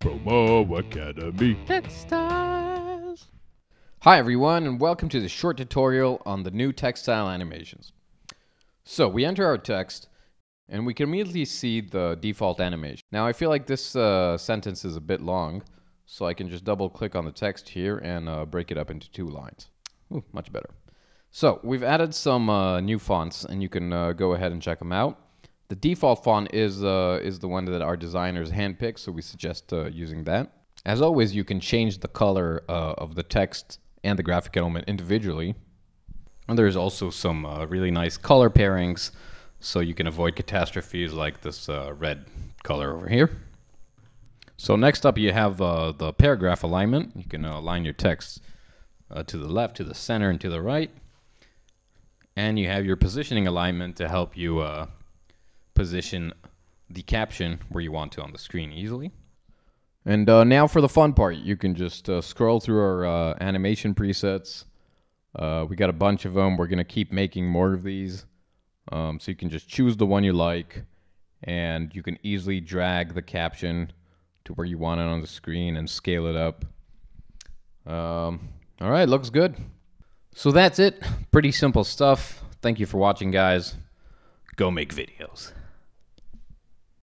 Promo Academy Textiles. Hi everyone and welcome to the short tutorial on the new textile animations. So we enter our text and we can immediately see the default animation. Now I feel like this uh, sentence is a bit long so I can just double click on the text here and uh, break it up into two lines. Ooh, much better. So we've added some uh, new fonts and you can uh, go ahead and check them out. The default font is, uh, is the one that our designers handpick, so we suggest uh, using that. As always, you can change the color uh, of the text and the graphic element individually. And there's also some uh, really nice color pairings, so you can avoid catastrophes like this uh, red color over here. So next up you have uh, the paragraph alignment. You can uh, align your text uh, to the left, to the center, and to the right. And you have your positioning alignment to help you uh, position the caption where you want to on the screen easily. And uh, now for the fun part, you can just uh, scroll through our uh, animation presets. Uh, we got a bunch of them. We're going to keep making more of these. Um, so you can just choose the one you like, and you can easily drag the caption to where you want it on the screen and scale it up. Um, all right, looks good. So that's it. Pretty simple stuff. Thank you for watching, guys. Go make videos.